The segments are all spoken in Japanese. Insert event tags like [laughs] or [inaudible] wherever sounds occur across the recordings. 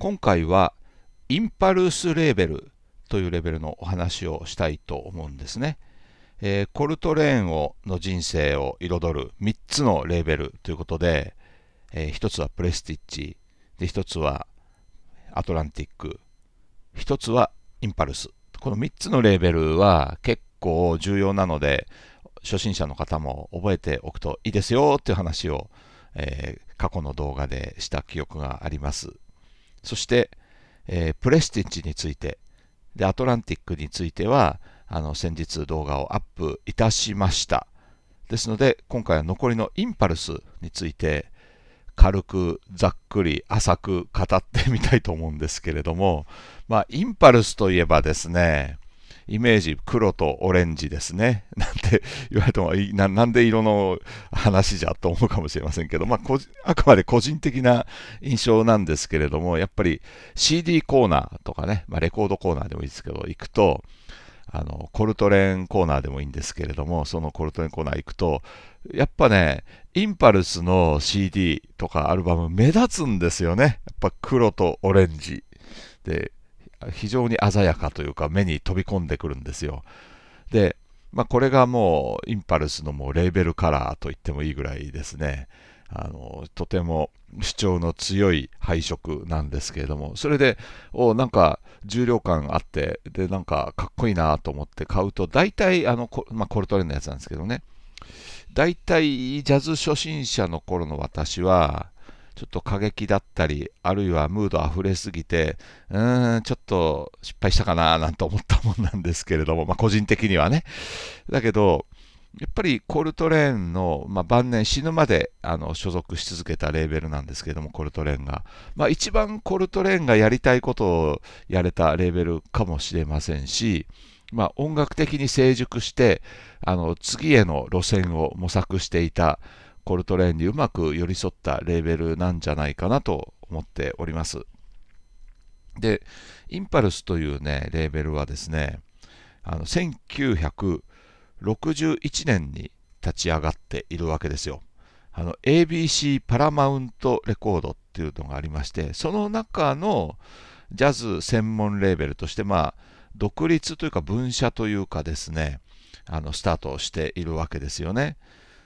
今回はインパルスレーベルというレベルのお話をしたいと思うんですね。えー、コルトレーンをの人生を彩る3つのレーベルということで、えー、1つはプレスティッチ、で1つはアトランティック、1つはインパルス。この3つのレーベルは結構重要なので、初心者の方も覚えておくといいですよっていう話を、えー、過去の動画でした記憶があります。そして、えー、プレスティッチについてでアトランティックについてはあの先日動画をアップいたしましたですので今回は残りのインパルスについて軽くざっくり浅く語ってみたいと思うんですけれどもまあインパルスといえばですねイメージ黒とオレンジですね [laughs] なんて言われてもななんで色の話じゃと思うかもしれませんけど、まあ、こあくまで個人的な印象なんですけれどもやっぱり CD コーナーとかね、まあ、レコードコーナーでもいいですけど行くとあのコルトレンコーナーでもいいんですけれどもそのコルトレンコーナー行くとやっぱねインパルスの CD とかアルバム目立つんですよねやっぱ黒とオレンジで非常に鮮やかというか目に飛び込んでくるんですよ。で、まあ、これがもうインパルスのもうレーベルカラーと言ってもいいぐらいですね。あのとても主張の強い配色なんですけれどもそれでおなんか重量感あってでなんかかっこいいなと思って買うと大体あのまあ、コルトレンのやつなんですけどね大体ジャズ初心者の頃の私はちょっと過激だったり、あるいはムード溢れすぎて、うーん、ちょっと失敗したかななんて思ったもんなんですけれども、まあ、個人的にはね。だけど、やっぱりコルトレーンの、まあ、晩年死ぬまであの所属し続けたレーベルなんですけれども、コルトレーンが。まあ、一番コルトレーンがやりたいことをやれたレーベルかもしれませんし、まあ、音楽的に成熟して、あの次への路線を模索していたコルトレーンにうまく寄り添ったレーベルなんじゃないかなと思っております。で、インパルスというね、レーベルはですね、あの1961年に立ち上がっているわけですよ。あの ABC パラマウントレコードっていうのがありまして、その中のジャズ専門レーベルとして、まあ、独立というか分社というかですね、あのスタートしているわけですよね。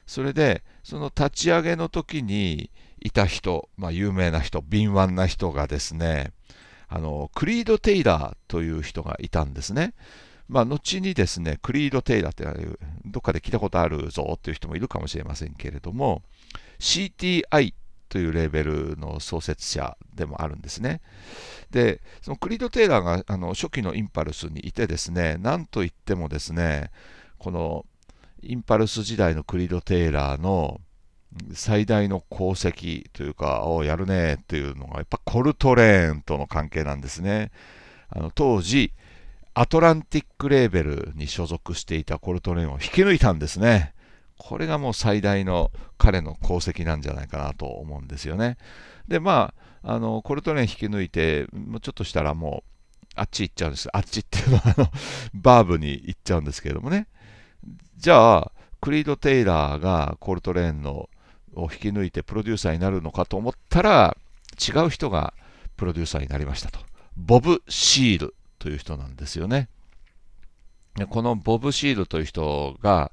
それでその立ち上げの時にいた人、まあ、有名な人敏腕な人がですねあのクリード・テイラーという人がいたんですね。まあ、後にですね、クリード・テイラーってどっかで聞いたことあるぞっていう人もいるかもしれませんけれども、CTI というレーベルの創設者でもあるんですね。で、そのクリード・テイラーがあの初期のインパルスにいてですね、なんといってもですね、このインパルス時代のクリード・テイラーの最大の功績というか、おやるねっていうのが、やっぱコルトレーンとの関係なんですね。あの当時、アトランティックレーベルに所属していたコルトレーンを引き抜いたんですね。これがもう最大の彼の功績なんじゃないかなと思うんですよね。で、まあ、あのコルトレーン引き抜いて、もうちょっとしたらもう、あっち行っちゃうんです。あっちっていうのは、あの、バーブに行っちゃうんですけれどもね。じゃあ、クリード・テイラーがコルトレーンのを引き抜いてプロデューサーになるのかと思ったら、違う人がプロデューサーになりましたと。ボブ・シールという人なんですよね。このボブ・シールという人が、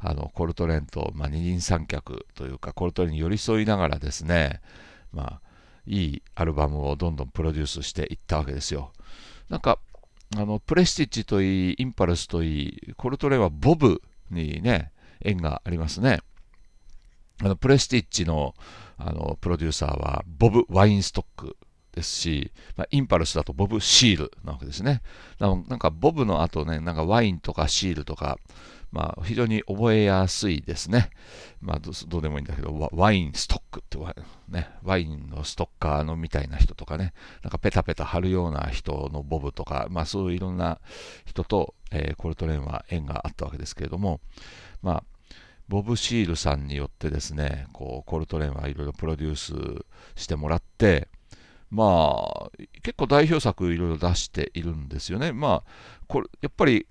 あのコルトレーンと、まあ、二人三脚というかコルトレーンに寄り添いながらですね、まあ、いいアルバムをどんどんプロデュースしていったわけですよ。なんかあのプレスティッチといいインパルスといいコルトレーンはボブにね、縁がありますね。あのプレスティッチのあのプロデューサーはボブ・ワインストックですし、まあ、インパルスだとボブ・シールなわけですね。なんかボブの後ね、なんかワインとかシールとか、まあ、非常に覚えやすいですね。まあど、どうでもいいんだけど、ワインストックってワ,、ね、ワインのストッカーのみたいな人とかね、なんかペタペタ貼るような人のボブとか、まあ、そういういろんな人と、えー、コルトレーンは縁があったわけですけれども、まあ、ボブ・シールさんによってですね、こうコルトレーンはいろいろプロデュースしてもらって、まあ、結構代表作いろいろ出しているんですよね。まあ、これやっぱり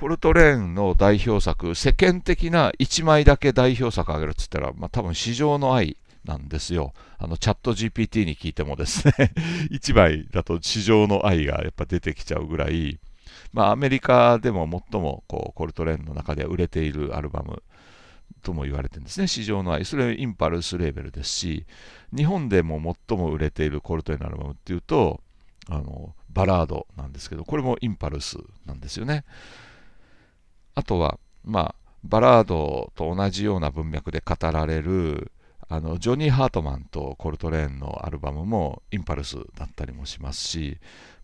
コルトレーンの代表作、世間的な1枚だけ代表作あげるって言ったら、まあ、多分市場の愛なんですよ。あの、チャット GPT に聞いてもですね1 [laughs] 枚だと市場の愛がやっぱ出てきちゃうぐらい、まあ、アメリカでも最もこうコルトレーンの中では売れているアルバムとも言われてるんですね。市場の愛。それはインパルスレーベルですし、日本でも最も売れているコルトレーンのアルバムっていうと、あのバラードなんですけど、これもインパルスなんですよね。あとは、まあ、バラードと同じような文脈で語られるあのジョニー・ハートマンとコルトレーンのアルバムもインパルスだったりもしますし、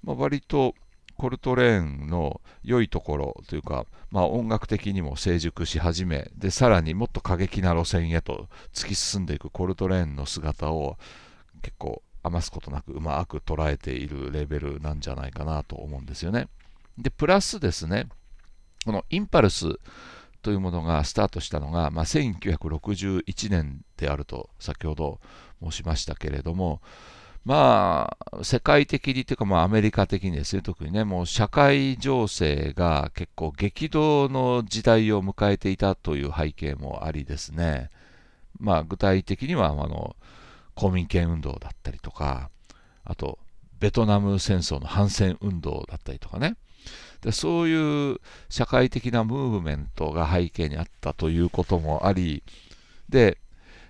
まあ、割とコルトレーンの良いところというか、まあ、音楽的にも成熟し始めでさらにもっと過激な路線へと突き進んでいくコルトレーンの姿を結構余すことなくうまく捉えているレベルなんじゃないかなと思うんですよね。でプラスですねこのインパルスというものがスタートしたのが、まあ、1961年であると先ほど申しましたけれども、まあ、世界的にというか、まあ、アメリカ的にですね、特にね、もう社会情勢が結構激動の時代を迎えていたという背景もありですね、まあ、具体的にはあの公民権運動だったりとか、あと、ベトナム戦争の反戦運動だったりとかね、でそういう社会的なムーブメントが背景にあったということもありで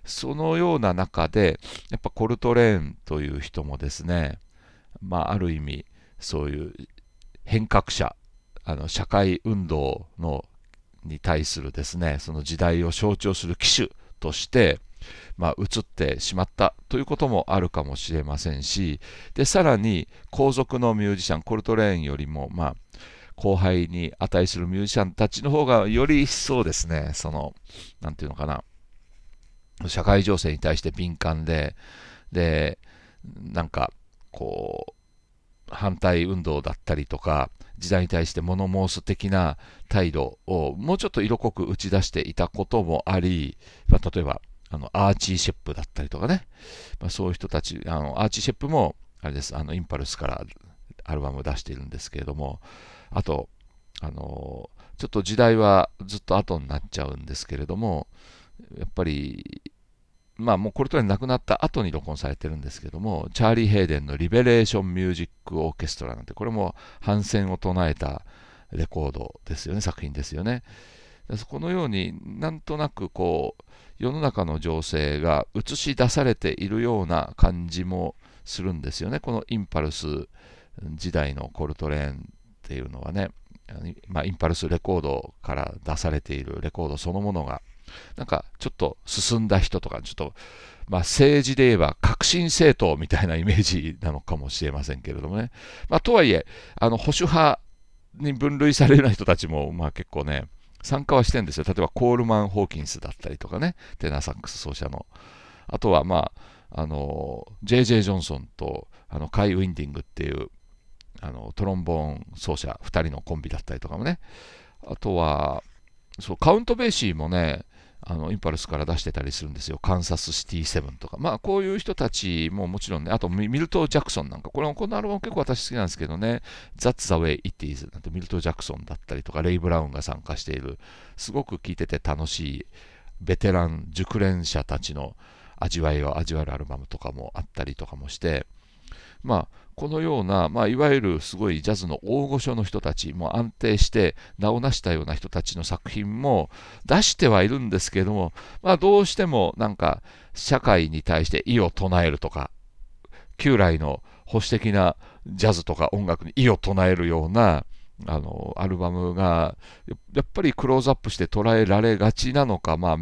そのような中でやっぱコルトレーンという人もですねまあある意味そういう変革者あの社会運動のに対するですねその時代を象徴する機種として、まあ、移ってしまったということもあるかもしれませんしでさらに後続のミュージシャンコルトレーンよりも、まあ、後輩に値するミュージシャンたちの方がより一層ですね、その、なんていうのかな、社会情勢に対して敏感で、で、なんか、こう、反対運動だったりとか、時代に対して物申す的な態度をもうちょっと色濃く打ち出していたこともあり、まあ、例えば、あの、アーチーシェップだったりとかね、まあ、そういう人たち、あの、アーチーシェップも、あれです、あの、インパルスからアルバムを出しているんですけれども、あと、あのちょっと時代はずっと後になっちゃうんですけれども、やっぱり、まあもうこれとは亡くなった後に録音されてるんですけども、チャーリー・ヘイデンのリベレーション・ミュージック・オーケストラなんて、これも反戦を唱えたレコードですよね、作品ですよね。このようになんとなくこう世の中の情勢が映し出されているような感じもするんですよねこのインパルス時代のコルトレーンっていうのはね、まあ、インパルスレコードから出されているレコードそのものが、なんかちょっと進んだ人とか、ちょっと、まあ、政治で言えば革新政党みたいなイメージなのかもしれませんけれどもね。まあ、とはいえ、あの保守派に分類されるような人たちも、まあ、結構ね、参加はしてるんですよ。例えばコールマン・ホーキンスだったりとかね、テナーサックス奏者の。あとは、まあ、あの、JJ ジョンソンと、あの、カイ・ウィンディングっていう、あのトロンボーン奏者2人のコンビだったりとかもねあとはそうカウント・ベーシーもねあのインパルスから出してたりするんですよ。カンサスシティセブンとか。まあ、こういう人たちももちろんね、あとミルト・ジャクソンなんか、これこのアルバム結構私好きなんですけどね、That's the way it is なんてミルト・ジャクソンだったりとか、レイ・ブラウンが参加している、すごく聴いてて楽しいベテラン、熟練者たちの味わいを味わえるアルバムとかもあったりとかもして、まあ、このような、まあ、いわゆるすごいジャズの大御所の人たち、も安定して名を成したような人たちの作品も出してはいるんですけども、まあ、どうしてもなんか社会に対して異を唱えるとか、旧来の保守的なジャズとか音楽に異を唱えるような、あのアルバムがやっぱりクローズアップして捉えられがちなのか、まあ、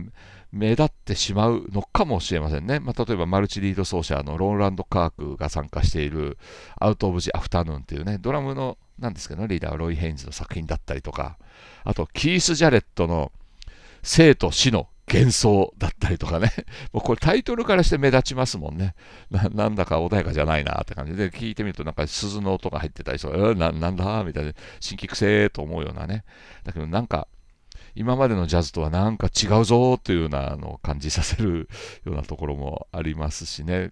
目立ってしまうのかもしれませんね。まあ、例えばマルチリード奏者のローランド・カークが参加しているアウト・オブ・ジ・アフタヌーンっていうね、ドラムのなんですけど、リーダーロイ・ヘインズの作品だったりとか、あとキース・ジャレットの生と死の幻想だったりとかね。[laughs] もうこれタイトルからして目立ちますもんね。なんだか穏やかじゃないなって感じで、聞いてみるとなんか鈴の音が入ってたりそか、うん、なんだみたいな、新規くせーと思うようなね。だけどなんか、今までのジャズとはなんか違うぞというようなあの感じさせるようなところもありますしね。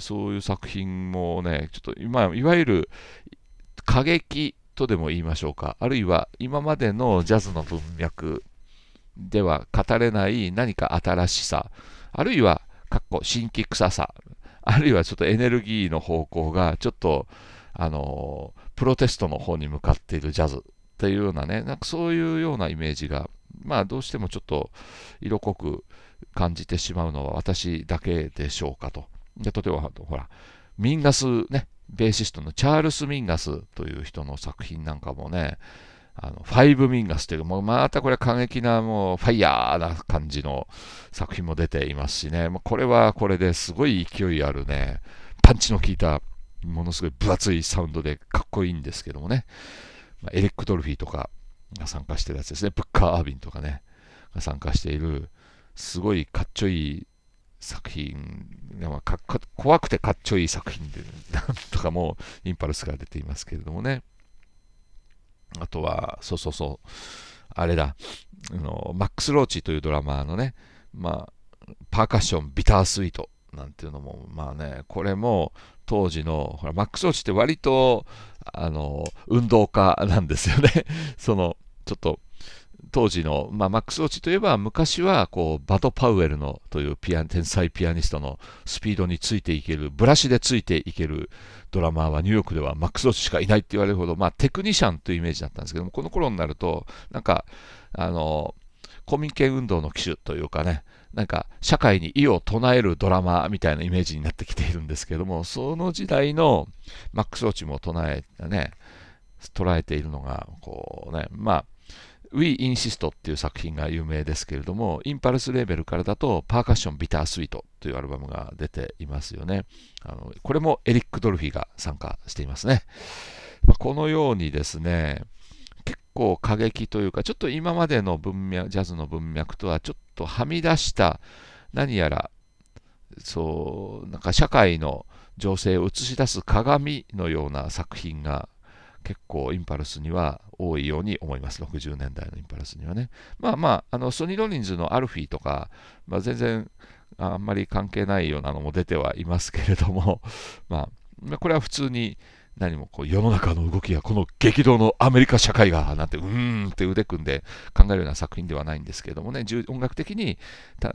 そういう作品もね、ちょっと今、いわゆる過激とでも言いましょうか、あるいは今までのジャズの文脈では語れない何か新しさ、あるいは、かっこ、新規臭さ、あるいはちょっとエネルギーの方向が、ちょっと、あの、プロテストの方に向かっているジャズというようなね、なんかそういうようなイメージが、まあどうしてもちょっと色濃く感じてしまうのは私だけでしょうかと。で例えば、ほら、ミンガスね、ベーシストのチャールス・ミンガスという人の作品なんかもね、あの、ファイブ・ミンガスという、もうまたこれ過激な、もう、ファイヤーな感じの作品も出ていますしね、もうこれはこれですごい勢いあるね、パンチの効いた、ものすごい分厚いサウンドでかっこいいんですけどもね、まあ、エリック・ドルフィーとかが参加してるやつですね、ブッカー・アービンとかね、が参加している、すごいかっちょいい作品、まあ、怖くてかっちょいい作品で、[laughs] なんとかもインパルスが出ていますけれどもね。あとは、そうそうそう、あれだ、あのマックス・ローチというドラマのね、まあ、パーカッション、ビタースイートなんていうのも、まあね、これも当時の、ほら、マックス・ローチって割と、あの、運動家なんですよね。[laughs] その、ちょっと、当時の、まあ、マックス・ローチといえば昔はこうバド・パウエルのというピア天才ピアニストのスピードについていけるブラシでついていけるドラマーはニューヨークではマックス・ローチしかいないって言われるほど、まあ、テクニシャンというイメージだったんですけどもこの頃になるとなんかあの公民権運動の機種というかねなんか社会に異を唱えるドラマみたいなイメージになってきているんですけどもその時代のマックス・ローチも唱えね捉えているのがこうねまあ We Insist っていう作品が有名ですけれども、インパルスレーベルからだと、パーカッションビタースイートというアルバムが出ていますよね。あのこれもエリック・ドルフィが参加していますね。まあ、このようにですね、構過激というか、ちょっと今までの文脈、ジャズの文脈とはちょっとはみ出した、何やら、そう、なんか社会の情勢を映し出す鏡のような作品が結構インパルスには多いように思います。60年代のインパルスにはね。まあまあ、あのソニー・ロリンズのアルフィーとか、まあ、全然あんまり関係ないようなのも出てはいますけれども、まあ、これは普通に何もこう世の中の動きやこの激動のアメリカ社会がなんてうーんって腕組んで考えるような作品ではないんですけれどもね音楽的に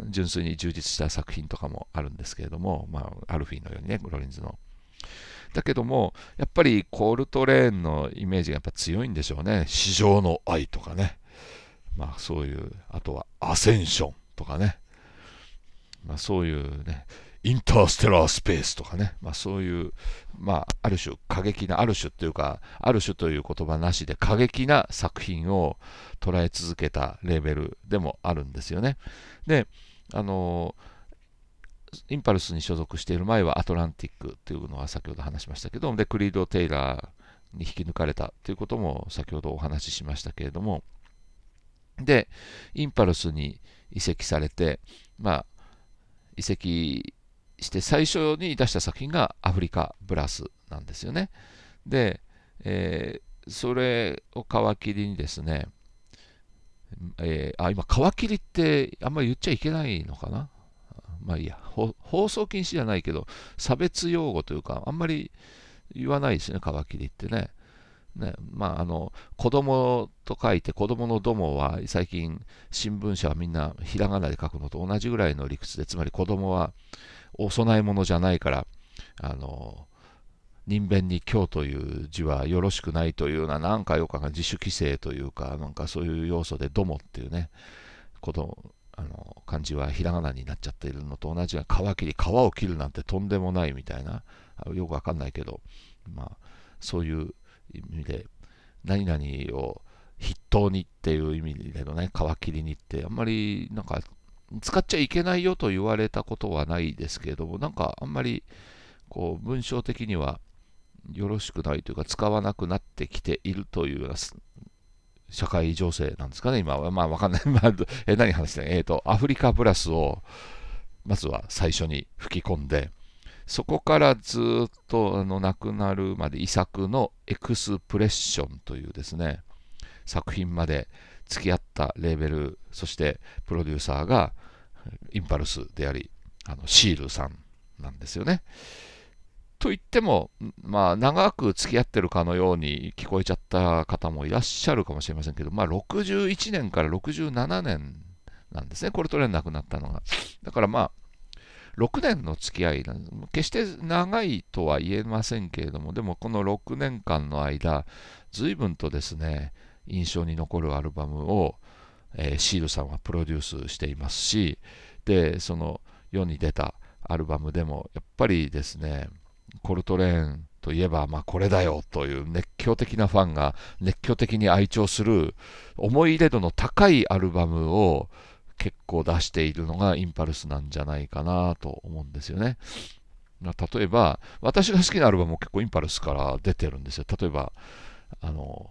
純粋に充実した作品とかもあるんですけれども、まあ、アルフィーのようにねロリンズの。だけどもやっぱりコールトレーンのイメージがやっぱ強いんでしょうね「市場の愛」とかねまあそういうあとは「アセンション」とかねまあそういうねインターステラースペースとかね、まあ、そういう、まあ、ある種過激な、ある種というか、ある種という言葉なしで過激な作品を捉え続けたレーベルでもあるんですよね。で、あのインパルスに所属している前はアトランティックというのは先ほど話しましたけど、でクリード・テイラーに引き抜かれたということも先ほどお話ししましたけれども、で、インパルスに移籍されて、まあ、移籍して最初に出した作品がアフリカブラスなんですよね。で、えー、それを皮切りにですね、えー、あ、今、皮切りってあんまり言っちゃいけないのかなまあいいや、放送禁止じゃないけど、差別用語というか、あんまり言わないですね、皮切りってね。ね、まあ、あの、子供と書いて、子供のどもは、最近、新聞社はみんなひらがなで書くのと同じぐらいの理屈で、つまり子供は、お供え物じゃないから、あの、人弁に今日という字はよろしくないというような、なんかよく自主規制というか、なんかそういう要素でどもっていうね、ことあの漢字はひらがなになっちゃっているのと同じが、皮切り皮を切るなんてとんでもないみたいなよくわかんないけど、まあ、そういう意味で何々を筆頭にっていう意味でのね皮切りにってあんまりなんか使っちゃいけないよと言われたことはないですけれども、なんかあんまりこう文章的にはよろしくないというか、使わなくなってきているというような社会情勢なんですかね、今は。まあ、わかんない。[laughs] まあ、え何話してんえっ、ー、と、アフリカブラスを、まずは最初に吹き込んで、そこからずっとあの亡くなるまで遺作のエクスプレッションというですね、作品まで付き合ったレーベル、そしてプロデューサーがインパルスであり、あのシールさんなんですよね。と言っても、まあ、長く付き合ってるかのように聞こえちゃった方もいらっしゃるかもしれませんけど、まあ、61年から67年なんですね、これ取れな亡くなったのが。だからまあ、6年の付き合いなんで決して長いとは言えませんけれども、でもこの6年間の間、随分とですね、印象に残るアルバムを、えー、シールさんはプロデュースしていますしでその世に出たアルバムでもやっぱりですねコルトレーンといえば、まあ、これだよという熱狂的なファンが熱狂的に愛聴する思い入れ度の高いアルバムを結構出しているのがインパルスなんじゃないかなと思うんですよね。例えば、私が好きなアルバムも結構インパルスから出てるんですよ。例えば、あの、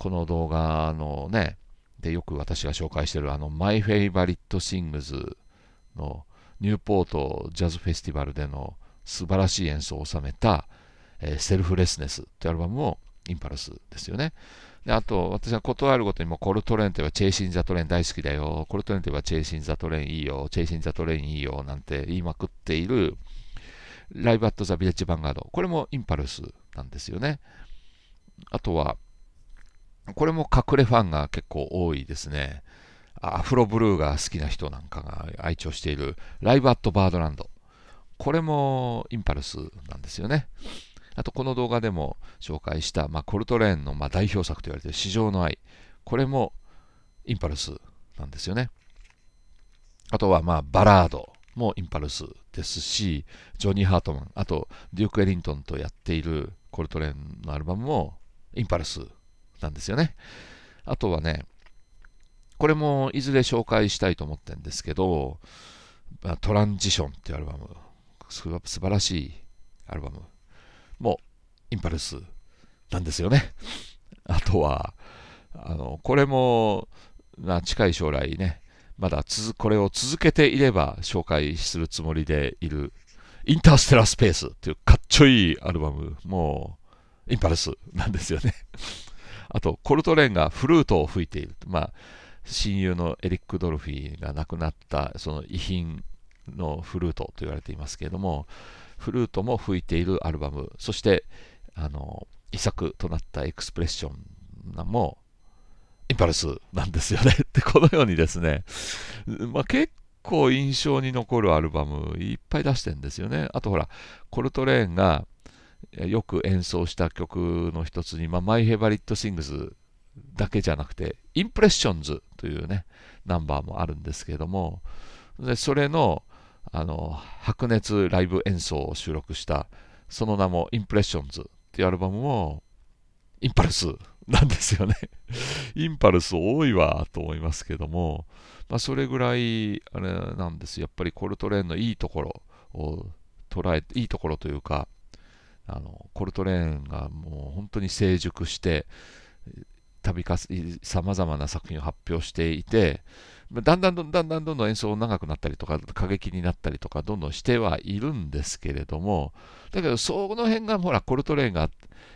この動画のね、で、よく私が紹介してるあの、マイフェイバリットシングズのニューポートジャズフェスティバルでの素晴らしい演奏を収めた、えー、セルフレスネスというアルバムをインパルスですよね。であと、私は断るごとにもコルトレーンといえばチェイシン・ザ・トレーン大好きだよ。コルトレーンといえばチェイシン・ザ・トレーンいいよ。チェイシン・ザ・トレーンいいよ。なんて言いまくっているライブ・アット・ザ・ビレッジ・ヴァンガード。これもインパルスなんですよね。あとは、これも隠れファンが結構多いですね。アフロブルーが好きな人なんかが愛聴しているライブアットバードランド。これもインパルスなんですよね。あとこの動画でも紹介した、まあ、コルトレーンのま代表作と言われている市場の愛。これもインパルスなんですよね。あとはまあバラードもインパルスですし、ジョニー・ハートマン、あとデューク・エリントンとやっているコルトレーンのアルバムもインパルスなんですよね。あとはね、これもいずれ紹介したいと思ってるんですけど、トランジションっていうアルバム、素晴らしいアルバムもうインパルスなんですよね。あとは、あのこれも、な近い将来ね、まだつこれを続けていれば紹介するつもりでいる、インターステラスペースっていうかっちょいいアルバム、もう、インパルスなんですよね。あと、コルトレーンがフルートを吹いている。まあ、親友のエリック・ドルフィーが亡くなったその遺品のフルートと言われていますけれども、フルートも吹いているアルバム、そして、あの、遺作となったエクスプレッションも、インパルスなんですよね。[laughs] って、このようにですね、まあ、結構印象に残るアルバムいっぱい出してるんですよね。あとほら、コルトレーンが、よく演奏した曲の一つに、まあ、My Favorite i n g s だけじゃなくて、インプレッションズというね、ナンバーもあるんですけども、でそれのあの白熱ライブ演奏を収録した、その名もインプレッションズっていうアルバムも、インパルスなんですよねインパルス多いわと思いますけども、まあ、それぐらい、あれなんです。やっぱりコルトレーンのいいところを捉えて、いいところというか、あのコルトレーンがもう本当に成熟して度さまざまな作品を発表していてだんだんどんだんだんどんどん演奏長くなったりとか過激になったりとかどんどんしてはいるんですけれどもだけどその辺がほらコルトレーンが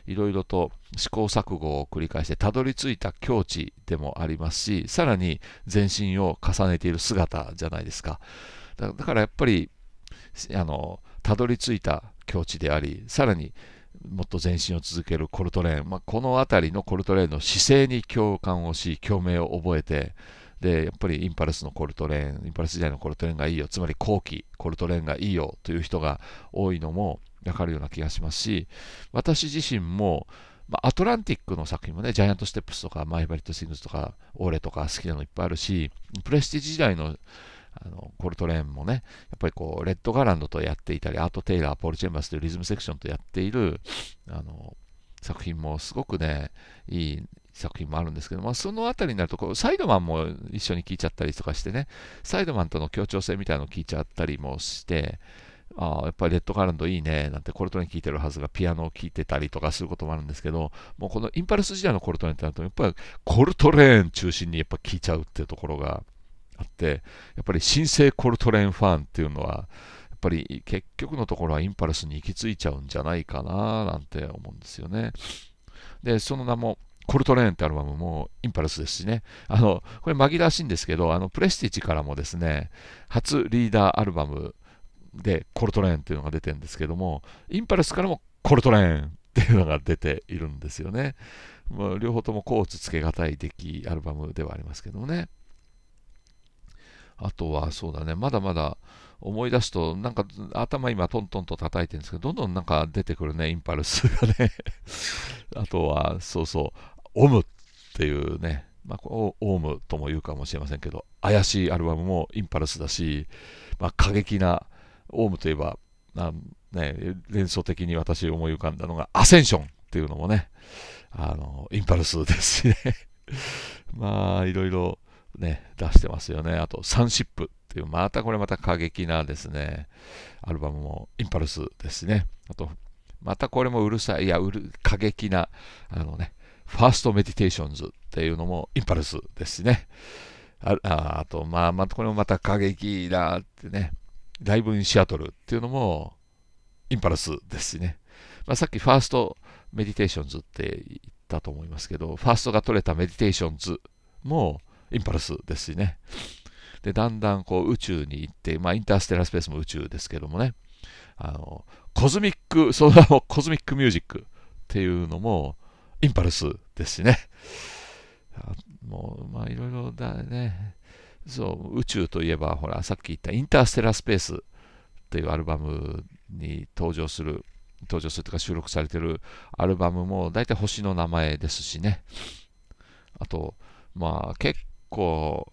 いろいろと試行錯誤を繰り返してたどり着いた境地でもありますしさらに前進を重ねている姿じゃないですかだからやっぱりあのたどり着いた境地であり、さらにもっと前進を続けるコルトレーン、まあ、この辺りのコルトレーンの姿勢に共感をし、共鳴を覚えて、でやっぱりインパルスのコルトレーン、インパルス時代のコルトレーンがいいよ、つまり後期コルトレーンがいいよという人が多いのも分かるような気がしますし、私自身も、まあ、アトランティックの作品もね、ジャイアントステップスとか、マイバリット・シングスとか、オーレとか好きなのいっぱいあるし、プレスティ時代のあの、コルトレーンもね、やっぱりこう、レッド・ガランドとやっていたり、アート・テイラー、ポール・チェンバスというリズムセクションとやっている、あの、作品もすごくね、いい作品もあるんですけど、まあ、そのあたりになるとこう、サイドマンも一緒に聴いちゃったりとかしてね、サイドマンとの協調性みたいなのを聞いちゃったりもして、ああ、やっぱりレッドガランドいいね、なんてコルトン聴いてるはずがピアノを聴いてたりとかすることもあるんですけど、もうこのインパルス時代のコルトンってなると、やっぱりコルトレーン中心にやっぱ聴いちゃうっていうところが、あって、やっぱり新生コルトレーンファンっていうのは、やっぱり結局のところはインパルスに行き着いちゃうんじゃないかななんて思うんですよね。で、その名も、コルトレーンってアルバムもインパルスですしね。あの、これ紛らわしいんですけど、あの、プレスティチからもですね、初リーダーアルバムでコルトレーンっていうのが出てるんですけども、インパルスからもコルトレーンっていうのが出ているんですよね。もう両方ともコーツつけがたい出来アルバムではありますけどもね。あとはそうだね、まだまだ思い出すと、なんか頭今トントンと叩いてるんですけど、どんどんなんか出てくるね、インパルスがね。[laughs] あとは、そうそう、オムっていうね、まあ、オウムとも言うかもしれませんけど、怪しいアルバムもインパルスだし、まあ、過激な、オウムといえば、あね、連想的に私思い浮かんだのが、アセンションっていうのもね、あの、インパルスですしね。[laughs] まあ、いろいろね、出してますよね。あと、サンシップっていう、またこれまた過激なですね、アルバムも、インパルスですね。あと、またこれもうるさい、いや、うる過激な、あのね、ファーストメディテーションズっていうのも、インパルスですね。ああと、まあ、まこれもまた過激だってね、ライブインシアトルっていうのも、インパルスですね。まあ、さっきファーストメディテーションズって言ったと思いますけど、ファーストが取れたメディテーションズも、インパルスですしね。で、だんだんこう宇宙に行って、まあ、インターステラスペースも宇宙ですけどもね、あの、コズミック、[laughs] その名もコズミックミュージックっていうのも、インパルスですしね。もう、まあ、いろいろだね。そう、宇宙といえば、ほら、さっき言ったインターステラスペースというアルバムに登場する、登場するというか収録されてるアルバムも、大体星の名前ですしね。あと、まあ、結構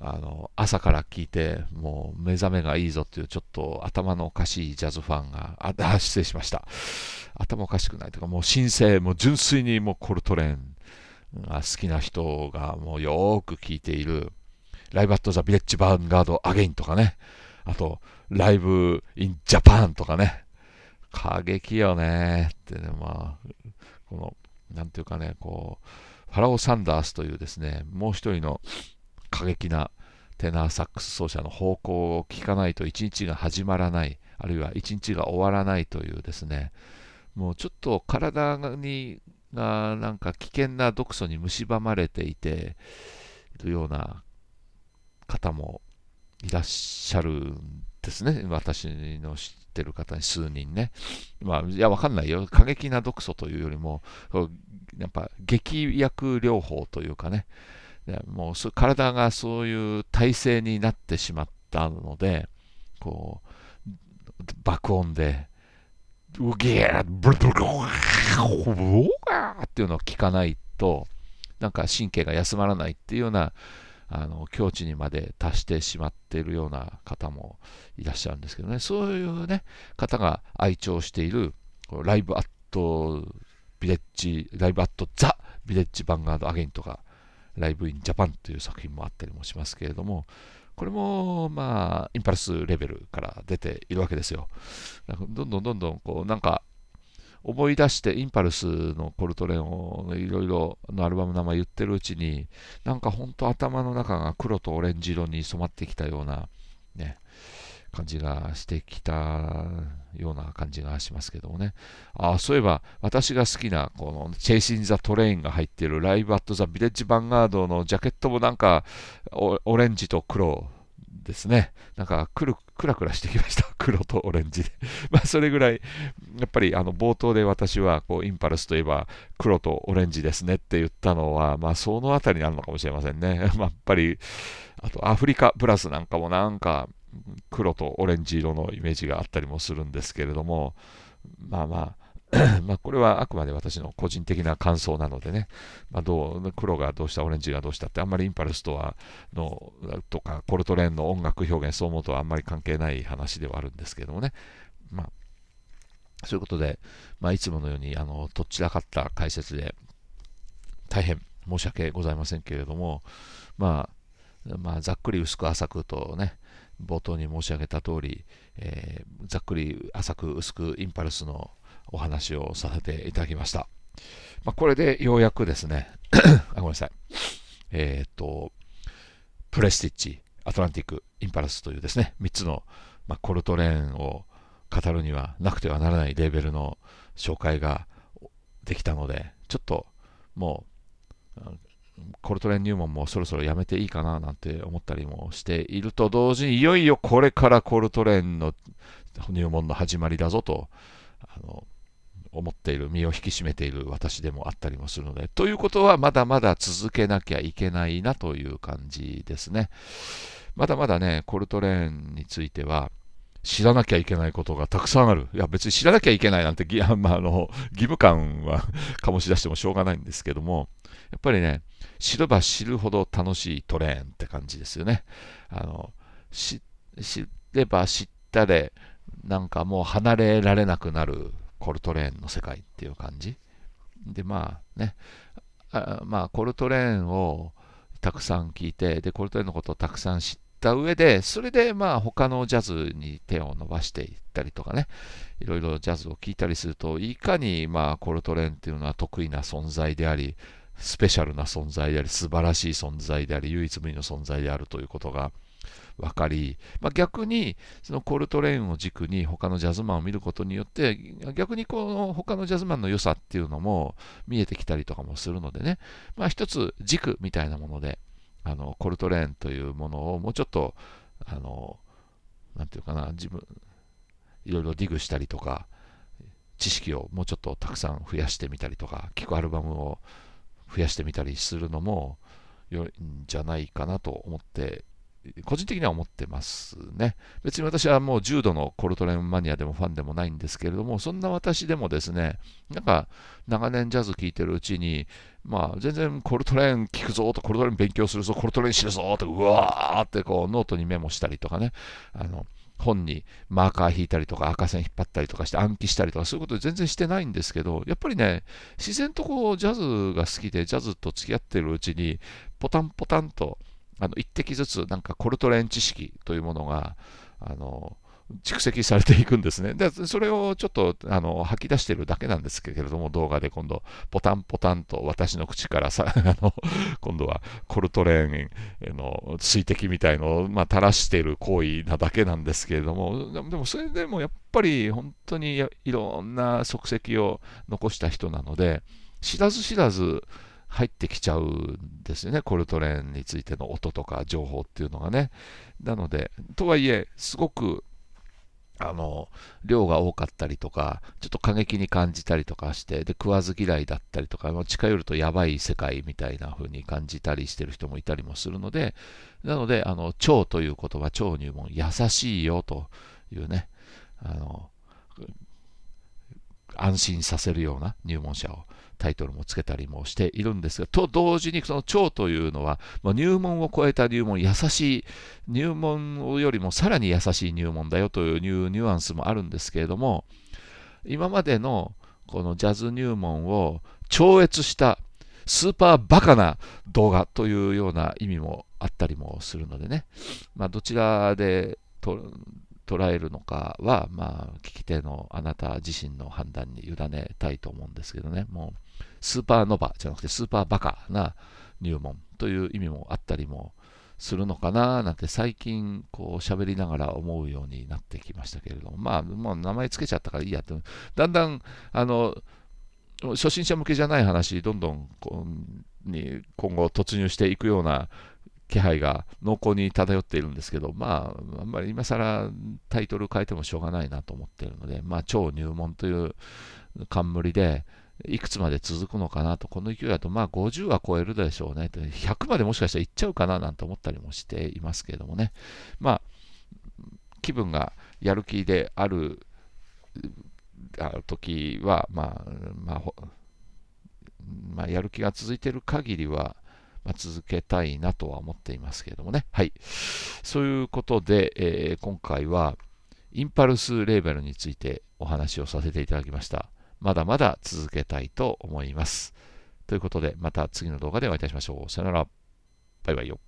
あの朝から聴いてもう目覚めがいいぞっていうちょっと頭のおかしいジャズファンがああ失礼しました頭おかしくないというかもう新生もう純粋にもうコルトレンが好きな人がもうよく聴いているライブアットザビレッジバァンガードアゲインとかねあとライブインジャパンとかね過激よねってねまあこのなんていうかねこうファラオ・サンダースというですね、もう一人の過激なテナーサックス奏者の方向を聞かないと一日が始まらない、あるいは一日が終わらないというですね、もうちょっと体にがなんか危険な毒素に蝕まれていているような方もいらっしゃるんですね。私の知ってる方に数人ね。まあ、いや、わかんないよ。過激な毒素というよりも、やっぱ、劇薬療法というかね、もう体がそういう体制になってしまったので、こう、爆音で、ウギーブルブルブルーっていうのを聞かないと、なんか神経が休まらないっていうようなあの境地にまで達してしまっているような方もいらっしゃるんですけどねそういうね方が愛聴しているライブアットビレッジライブアットザビレッジヴァンガードアゲインとかライブインジャパンという作品もあったりもしますけれどもこれもまあインパルスレベルから出ているわけですよどんどんどんどんこうなんか思い出してインパルスのコルトレンをいろいろのアルバムの名前言ってるうちになんかほんと頭の中が黒とオレンジ色に染まってきたようなね感じがしてきたような感じがしますけどもね。あそういえば私が好きなこの「チェイシン・ザ・トレイン」が入っているライブ・アット・ザ・ビレッジ・ヴァンガードのジャケットもなんかオレンジと黒ですね。なんかくるクラクラしてきました。[laughs] 黒とオレンジで。[laughs] まあ、それぐらい、やっぱりあの冒頭で私はこうインパルスといえば黒とオレンジですねって言ったのは、まあ、そのあたりになるのかもしれませんね。[laughs] まあ、やっぱり、あとアフリカプラスなんかもなんか黒とオレンジ色のイメージがあったりもするんですけれども、まあまあ、[coughs] まあこれはあくまで私の個人的な感想なのでね、まあ、どう黒がどうしたオレンジがどうしたってあんまりインパルスとはのとかコルトレーンの音楽表現そう思うとはあんまり関係ない話ではあるんですけどもね、まあ、そういうことで、まあ、いつものようにあのとっちらかった解説で大変申し訳ございませんけれども、まあ、まあ、ざっくり薄く浅くとね、冒頭に申し上げた通り、えー、ざっくり浅く薄くインパルスのお話をさせていただきました。まあ、これでようやくですね [coughs] あ、ごめんなさい。えっ、と、プレスティッチ、アトランティック、インパルスというですね、3つの、まあ、コルトレーンを語るにはなくてはならないレベルの紹介ができたので、ちょっともう、コルトレーン入門もそろそろやめていいかななんて思ったりもしていると同時に、いよいよこれからコルトレーンの入門の始まりだぞと、あの思っている、身を引き締めている私でもあったりもするので、ということはまだまだ続けなきゃいけないなという感じですね。まだまだね、コルトレーンについては、知らなきゃいけないことがたくさんある。いや、別に知らなきゃいけないなんて、[laughs] まあ、あの義務感は醸し出してもしょうがないんですけども、やっぱりね、知れば知るほど楽しいトレーンって感じですよね。あの知れば知ったで、なんかもう離れられなくなるコルトレーンの世界っていう感じ。で、まあね、あまあ、コルトレーンをたくさん聞いて、で、コルトレーンのことをたくさん知った上で、それで、まあ、他のジャズに手を伸ばしていったりとかね、いろいろジャズを聴いたりすると、いかに、まあ、コルトレーンっていうのは得意な存在であり、スペシャルな存在であり、素晴らしい存在であり、唯一無二の存在であるということが、分かり、まあ、逆にそのコルトレーンを軸に他のジャズマンを見ることによって逆にこの他のジャズマンの良さっていうのも見えてきたりとかもするのでね、まあ、一つ軸みたいなものであのコルトレーンというものをもうちょっとあのなんていうかな自分いろいろディグしたりとか知識をもうちょっとたくさん増やしてみたりとか聴くアルバムを増やしてみたりするのも良いんじゃないかなと思って個人的には思ってますね。別に私はもう重度のコルトレーンマニアでもファンでもないんですけれども、そんな私でもですね、なんか長年ジャズ聴いてるうちに、まあ全然コルトレーン聴くぞと、コルトレーン勉強するぞ、コルトレーン知るぞと、うわーってこうノートにメモしたりとかね、あの、本にマーカー引いたりとか赤線引っ張ったりとかして暗記したりとかそういうこと全然してないんですけどやっぱりね自然とこうジャズが好きでジャズと付き合ってるうちにポタンポタンとあの一滴ずつなんかコルトレーン知識というものがあの蓄積されていくんですね。で、それをちょっとあの吐き出してるだけなんですけれども、動画で今度、ポタンポタンと私の口からさ、[laughs] あの今度はコルトレーンの水滴みたいのを、まあ、垂らしてる行為なだけなんですけれども、でもそれでもやっぱり本当にいろんな足跡を残した人なので、知らず知らず、入ってきちゃうんですよね、コルトレーンについての音とか情報っていうのがね。なので、とはいえ、すごくあの量が多かったりとか、ちょっと過激に感じたりとかして、で食わず嫌いだったりとか、近寄るとやばい世界みたいな風に感じたりしてる人もいたりもするので、なので、あの腸という言葉、腸入門、優しいよというね、あの安心させるような入門者をタイトルもつけたりもしているんですが、と同時にその長というのは、まあ、入門を超えた入門、優しい、入門よりもさらに優しい入門だよというニュアンスもあるんですけれども、今までのこのジャズ入門を超越したスーパーバカな動画というような意味もあったりもするのでね、まあ、どちらでと捉えるのかは、まあ、聞き手のあなた自身の判断に委ねたいと思うんですけどね、もうスーパーノバじゃなくてスーパーバカな入門という意味もあったりもするのかななんて最近こう喋りながら思うようになってきましたけれども、まあ、もう名前つけちゃったからいいやって、だんだん、あの、初心者向けじゃない話、どんどんこに今後突入していくような気配が濃厚に漂っているんですけど、まあ、あんまり今更タイトル変えてもしょうがないなと思っているので、まあ、超入門という冠で、いくつまで続くのかなと、この勢いだと、まあ、50は超えるでしょうね、100までもしかしたらいっちゃうかななんて思ったりもしていますけれどもね、まあ、気分がやる気である時は、まあ、まあ、まあ、やる気が続いている限りは、まあ、続けたいなとは思っていますけれどもね。はい。そういうことで、えー、今回はインパルスレーベルについてお話をさせていただきました。まだまだ続けたいと思います。ということで、また次の動画でお会いいたしましょう。さよなら。バイバイよ。